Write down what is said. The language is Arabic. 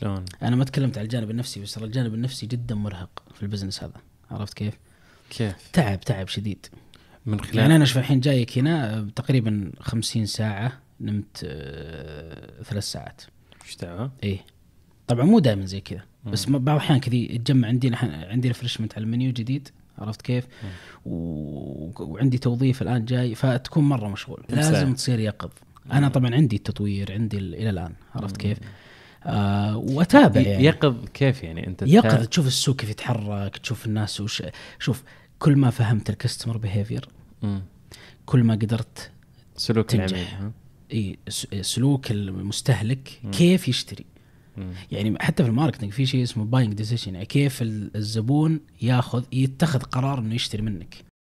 شلون؟ انا ما تكلمت على الجانب النفسي بس ترى الجانب النفسي جدا مرهق في البزنس هذا عرفت كيف؟ كيف؟ تعب تعب شديد من خلال يعني انا شوف الحين جايك هنا تقريبا 50 ساعه نمت آه، ثلاث ساعات ايش دعوه؟ ايه طبعا مو دائما زي كذا بس بعض الاحيان كذي يتجمع عندي عندي ريفرشمنت على المنيو جديد عرفت كيف؟ و... وعندي توظيف الان جاي فتكون مره مشغول لازم تصير يقظ انا طبعا عندي التطوير عندي الى الان عرفت كيف؟ مم. آه، واتابع يعني يقظ كيف يعني انت يقظ تشوف السوق كيف يتحرك تشوف الناس وش شوف كل ما فهمت الكستمر بيهيفير كل ما قدرت سلوك تنجح اي سلوك المستهلك مم. كيف يشتري مم. يعني حتى في الماركتنج في شيء اسمه باينج ديسيشن يعني كيف الزبون ياخذ يتخذ قرار انه يشتري منك